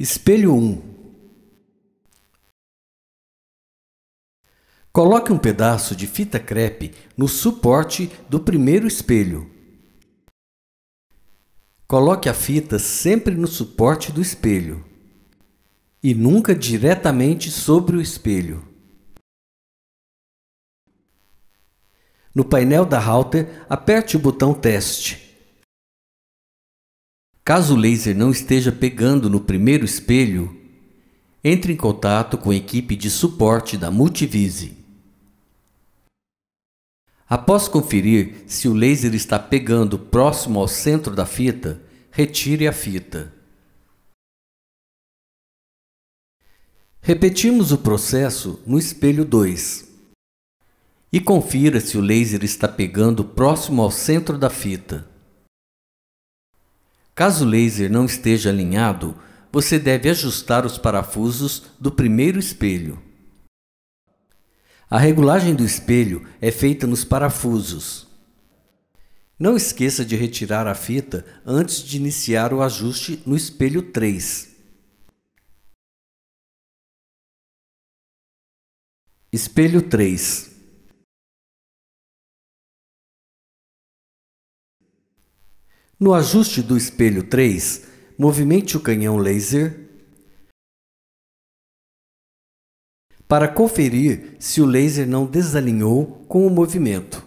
Espelho 1 Coloque um pedaço de fita crepe no suporte do primeiro espelho. Coloque a fita sempre no suporte do espelho e nunca diretamente sobre o espelho. No painel da router, aperte o botão Teste. Caso o laser não esteja pegando no primeiro espelho, entre em contato com a equipe de suporte da Multivise. Após conferir se o laser está pegando próximo ao centro da fita, retire a fita. Repetimos o processo no espelho 2 e confira se o laser está pegando próximo ao centro da fita. Caso o laser não esteja alinhado, você deve ajustar os parafusos do primeiro espelho. A regulagem do espelho é feita nos parafusos. Não esqueça de retirar a fita antes de iniciar o ajuste no espelho 3. Espelho 3 No ajuste do espelho 3, movimente o canhão laser para conferir se o laser não desalinhou com o movimento.